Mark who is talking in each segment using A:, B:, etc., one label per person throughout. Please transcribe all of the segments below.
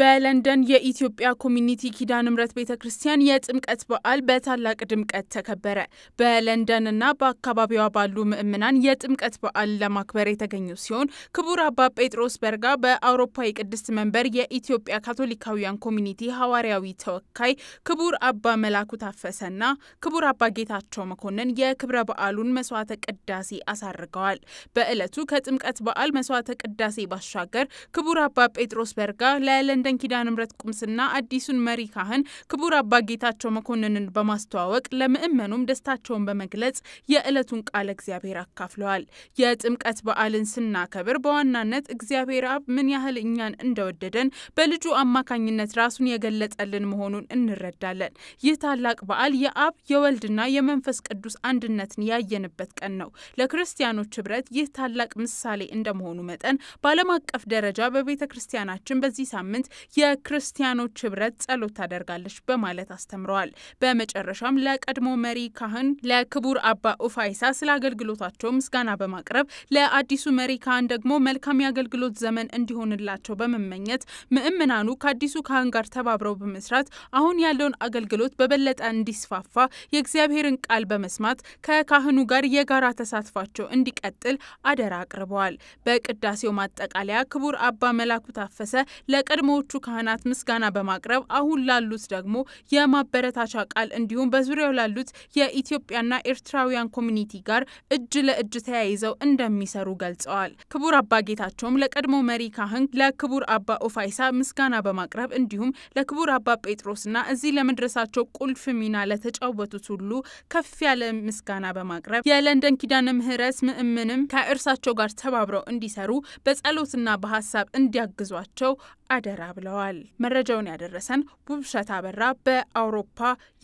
A: በለንደን የኢትዮጵያ ኮሚኒቲ ኪዳነ ምሕረት ቤተ ክርስቲያን የጥምቀት በዓል በታላቅ ድምቀት ተከበረ። በለንደንና በአካባቢዋ ባሉ ምዕመናን የጥምቀት በዓል ለማክበር የተገኙ ሲሆን ክቡር አባ ጴጥሮስ በርጋ በአውሮፓ የቅድስት መንበር የኢትዮጵያ ካቶሊካውያን ኮሚኒቲ ሐዋርያዊ ተወካይ፣ ክቡር አባ መላኩ ታፈሰና ክቡር አባ ጌታቸው መኮንን የክብረ በዓሉን መስዋዕተ ቅዳሴ አሳርገዋል። በዕለቱ ከጥምቀት በዓል መስዋዕተ ቅዳሴ ባሻገር ክቡር አባ ጴጥሮስ በርጋ ለለን በለንደን ኪዳነ ምሕረት ቁምስና አዲሱን መሪ ካህን ክቡር አባ ጌታቸው መኮንንን በማስተዋወቅ ለምእመኑም ደስታቸውን በመግለጽ የዕለቱን ቃለ እግዚአብሔር አካፍለዋል። የጥምቀት በዓልን ስናከብር በዋናነት እግዚአብሔር አብ ምን ያህል እኛን እንደወደደን በልጁ አማካኝነት ራሱን የገለጸልን መሆኑን እንረዳለን። ይህ ታላቅ በዓል የአብ የወልድና የመንፈስ ቅዱስ አንድነትን ያየንበት ቀን ነው። ለክርስቲያኖች ህብረት ይህ ታላቅ ምሳሌ እንደመሆኑ መጠን በዓለም አቀፍ ደረጃ በቤተ ክርስቲያናችን በዚህ ሳምንት የክርስቲያኖች ህብረት ጸሎት ታደርጋለች በማለት አስተምረዋል። በመጨረሻም ለቀድሞ መሪ ካህን ለክቡር አባ ኡፋይሳ ስለ አገልግሎታቸው ምስጋና በማቅረብ ለአዲሱ መሪ ካህን ደግሞ መልካም የአገልግሎት ዘመን እንዲሆንላቸው በመመኘት ምእምናኑ ከአዲሱ ካህን ጋር ተባብረው በመስራት አሁን ያለውን አገልግሎት በበለጠ እንዲስፋፋ የእግዚአብሔርን ቃል በመስማት ከካህኑ ጋር የጋራ ተሳትፏቸው እንዲቀጥል አደራ አቅርበዋል። በቅዳሴው ማጠቃለያ ክቡር አባ መላኩ ታፈሰ ለቀድሞ ለሌሎቹ ካህናት ምስጋና በማቅረብ አሁን ላሉት ደግሞ የማበረታቻ ቃል እንዲሁም በዙሪያው ላሉት የኢትዮጵያና ኤርትራውያን ኮሚኒቲ ጋር እጅ ለእጅ ተያይዘው እንደሚሰሩ ገልጸዋል። ክቡር አባ ጌታቸውም ለቀድሞ መሪ ካህን ለክቡር አባ ኦፋይሳ ምስጋና በማቅረብ እንዲሁም ለክቡር አባ ጴጥሮስና እዚህ ለመድረሳቸው ቁልፍ ሚና ለተጫወቱት ሁሉ ከፍ ያለ ምስጋና በማቅረብ የለንደን ኪዳነ ምሕረት ምእምንም ከእርሳቸው ጋር ተባብረው እንዲሰሩ በጸሎትና በሀሳብ እንዲያግዟቸው አደራ ብለዋል። መረጃውን ያደረሰን ውብሸት አበራ በአውሮፓ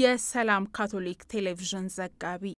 A: የሰላም ካቶሊክ ቴሌቪዥን ዘጋቢ